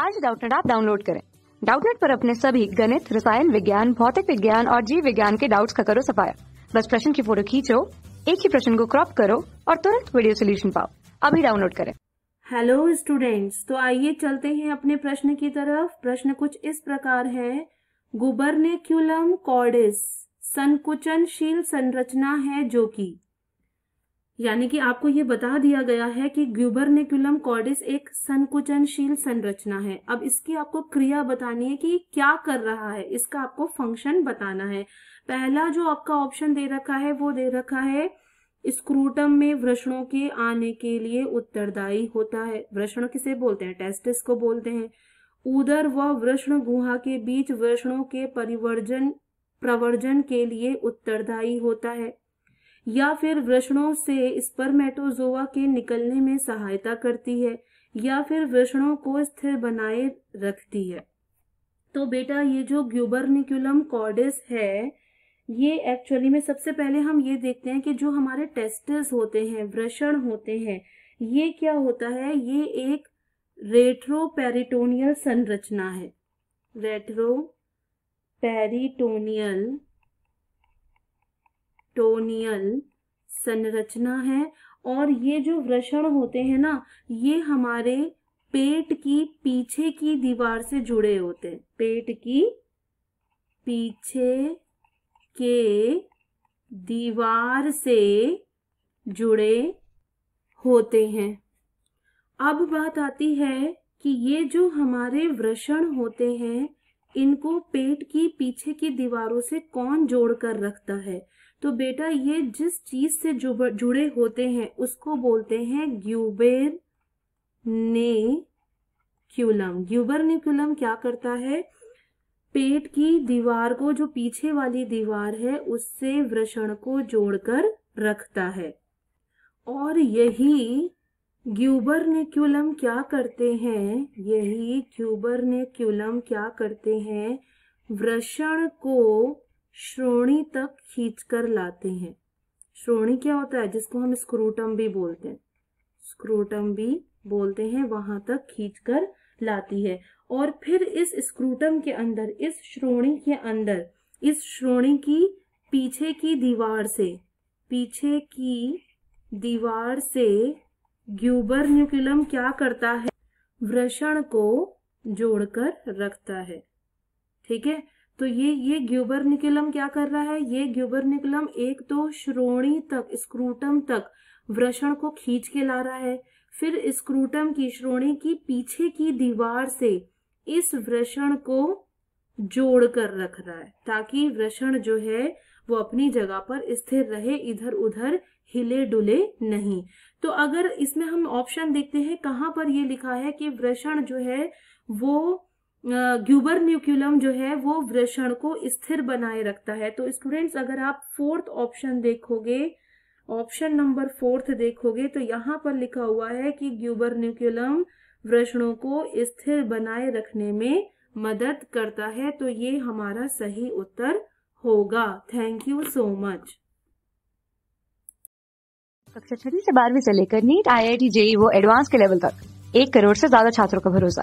आज डाउटनेट आप डाउनलोड करें डाउटनेट पर अपने सभी गणित रसायन विज्ञान भौतिक विज्ञान और जीव विज्ञान के डाउट्स का करो सफाया बस प्रश्न की फोटो खींचो एक ही प्रश्न को क्रॉप करो और तुरंत वीडियो सोल्यूशन पाओ अभी डाउनलोड करें हेलो स्टूडेंट्स तो आइए चलते हैं अपने प्रश्न की तरफ प्रश्न कुछ इस प्रकार है गुबरनेक्यूलम कॉर्डिस संकुचनशील संरचना है जो की यानी कि आपको ये बता दिया गया है कि ग्यूबरनिकुलम कॉर्डिस एक संकुचनशील संरचना है अब इसकी आपको क्रिया बतानी है कि क्या कर रहा है इसका आपको फंक्शन बताना है पहला जो आपका ऑप्शन दे रखा है वो दे रखा है स्क्रूटम में वृषणों के आने के लिए उत्तरदायी होता है वृषण किसे बोलते हैं टेस्टिस को बोलते हैं उदर व वृषण गुहा के बीच वृषणों के परिवर्जन प्रवर्जन के लिए उत्तरदायी होता है या फिर वृषणों से स्पर्मेटोजोआ के निकलने में सहायता करती है या फिर वृषणों को स्थिर बनाए रखती है तो बेटा ये जो ग्यूबरनिकुलम कॉर्डिस है ये एक्चुअली में सबसे पहले हम ये देखते हैं कि जो हमारे टेस्टिस होते हैं वृषण होते हैं ये क्या होता है ये एक रेट्रोपेरिटोनियल संरचना है रेट्रो पेरिटोनियल टोनियल संरचना है और ये जो वृषण होते हैं ना ये हमारे पेट की पीछे की दीवार से जुड़े होते हैं पेट की पीछे के दीवार से जुड़े होते हैं अब बात आती है कि ये जो हमारे वृषण होते हैं इनको पेट की पीछे की दीवारों से कौन जोड़कर रखता है तो बेटा ये जिस चीज से जुड़े होते हैं उसको बोलते हैं ग्यूबेर ने क्यूलम ग्यूबर निक्यूलम क्या करता है पेट की दीवार को जो पीछे वाली दीवार है उससे वृषण को जोड़कर रखता है और यही ग्यूबर क्यूलम क्या करते हैं यही ग्यूबर क्यूलम क्या करते हैं वृषण को श्रोणी तक खींचकर लाते हैं श्रोणी क्या होता है जिसको हम स्क्रूटम भी बोलते हैं स्क्रूटम भी बोलते हैं वहां तक खींचकर लाती है और फिर इस स्क्रूटम के अंदर इस श्रोणी के अंदर इस श्रोणी की पीछे की दीवार से पीछे की दीवार से ग्यूबर न्यूक्लियम क्या करता है वृषण को जोड़कर रखता है ठीक है तो ये ये ग्यूबरनिकुलम क्या कर रहा है ये ग्यूबरनिकुलम एक तो श्रोणी तक स्क्रूटम तक वृषण को खींच के ला रहा है फिर स्क्रूटम की श्रोणी की पीछे की दीवार से इस वृषण को जोड़ कर रख रहा है ताकि वृषण जो है वो अपनी जगह पर स्थिर रहे इधर उधर हिले डुले नहीं तो अगर इसमें हम ऑप्शन देखते हैं कहाँ पर ये लिखा है कि वृषण जो है वो ग्यूबर न्यूक्यूलम जो है वो वृषण को स्थिर बनाए रखता है तो स्टूडेंट्स अगर आप फोर्थ ऑप्शन देखोगे ऑप्शन नंबर फोर्थ देखोगे तो यहाँ पर लिखा हुआ है कि ग्यूबर न्यूक्यूलम वृषणों को स्थिर बनाए रखने में मदद करता है तो ये हमारा सही उत्तर होगा थैंक यू सो मच कक्षा छठी से बारहवीं से लेकर NEET I I T JEE वो एडवांस के लेवल तक एक करोड़ से ज्यादा छात्रों का भरोसा